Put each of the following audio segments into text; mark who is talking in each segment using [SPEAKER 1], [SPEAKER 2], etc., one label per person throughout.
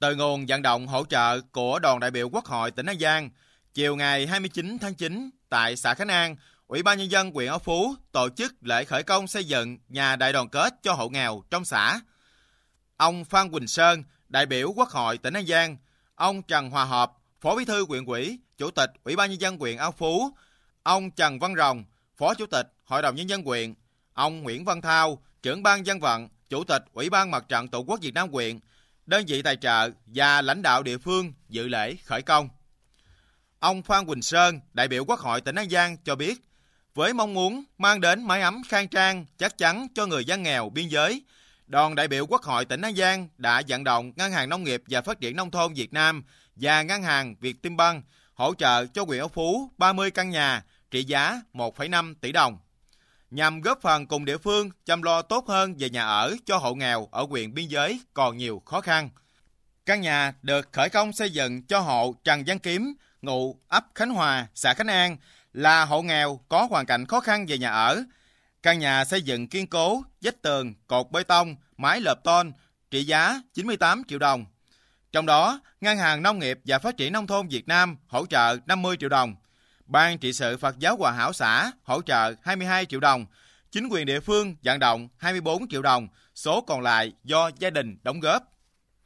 [SPEAKER 1] Từ nguồn vận động hỗ trợ của đoàn đại biểu Quốc hội tỉnh An Giang, chiều ngày 29 tháng 9 tại xã Khánh An, Ủy ban nhân dân huyện Âu Phú tổ chức lễ khởi công xây dựng nhà đại đoàn kết cho hộ nghèo trong xã. Ông Phan Quỳnh Sơn, đại biểu Quốc hội tỉnh An Giang, ông Trần Hòa Hợp, Phó Bí thư huyện ủy, Chủ tịch Ủy ban nhân dân huyện Âu Phú, ông Trần Văn Rồng, Phó Chủ tịch Hội đồng nhân dân huyện, ông Nguyễn Văn Thao, trưởng ban dân vận, Chủ tịch Ủy ban Mặt trận Tổ quốc Việt Nam huyện đơn vị tài trợ và lãnh đạo địa phương dự lễ khởi công. Ông Phan Quỳnh Sơn, đại biểu Quốc hội tỉnh An Giang cho biết, với mong muốn mang đến mái ấm khang trang chắc chắn cho người dân nghèo biên giới, đoàn đại biểu Quốc hội tỉnh An Giang đã vận động Ngân hàng Nông nghiệp và Phát triển Nông thôn Việt Nam và Ngân hàng Việt Tim Băng hỗ trợ cho huyện Âu Phú 30 căn nhà trị giá 1,5 tỷ đồng nhằm góp phần cùng địa phương chăm lo tốt hơn về nhà ở cho hộ nghèo ở huyện biên giới còn nhiều khó khăn. Căn nhà được khởi công xây dựng cho hộ Trần Văn Kiếm, ngụ ấp Khánh Hòa, xã Khánh An, là hộ nghèo có hoàn cảnh khó khăn về nhà ở. Căn nhà xây dựng kiên cố, vách tường, cột bê tông, mái lợp tôn, trị giá 98 triệu đồng. Trong đó, Ngân hàng Nông nghiệp và Phát triển Nông thôn Việt Nam hỗ trợ 50 triệu đồng – Ban trị sự Phật giáo Hòa Hảo xã hỗ trợ 22 triệu đồng, chính quyền địa phương vận động 24 triệu đồng, số còn lại do gia đình đóng góp.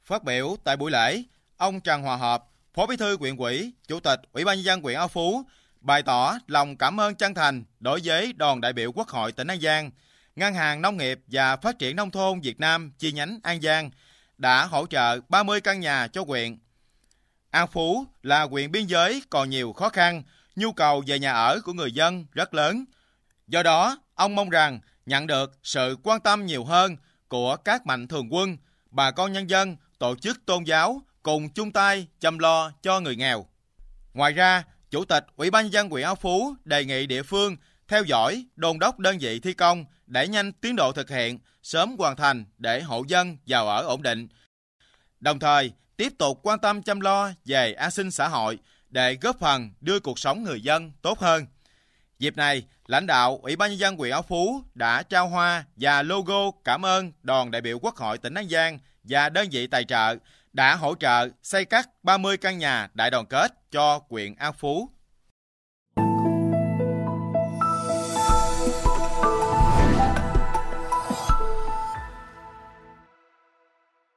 [SPEAKER 1] Phát biểu tại buổi lễ, ông Trần Hòa Hợp, Phó Bí thư huyện ủy, Chủ tịch Ủy ban nhân dân huyện Ao Phú bày tỏ lòng cảm ơn chân thành đối với đoàn đại biểu Quốc hội tỉnh An Giang, Ngân hàng Nông nghiệp và Phát triển Nông thôn Việt Nam chi nhánh An Giang đã hỗ trợ 30 căn nhà cho huyện. An Phú là huyện biên giới còn nhiều khó khăn, nhu cầu về nhà ở của người dân rất lớn. Do đó, ông mong rằng nhận được sự quan tâm nhiều hơn của các mạnh thường quân, bà con nhân dân, tổ chức tôn giáo cùng chung tay chăm lo cho người nghèo. Ngoài ra, Chủ tịch Ủy ban nhân dân huyện Áo Phú đề nghị địa phương theo dõi, đôn đốc đơn vị thi công để nhanh tiến độ thực hiện, sớm hoàn thành để hộ dân vào ở ổn định. Đồng thời, tiếp tục quan tâm chăm lo về an sinh xã hội, để góp phần đưa cuộc sống người dân tốt hơn. Dịp này, lãnh đạo Ủy ban nhân dân huyện Áo Phú đã trao hoa và logo cảm ơn đoàn đại biểu Quốc hội tỉnh An Giang và đơn vị tài trợ đã hỗ trợ xây cắt 30 căn nhà đại đoàn kết cho huyện An Phú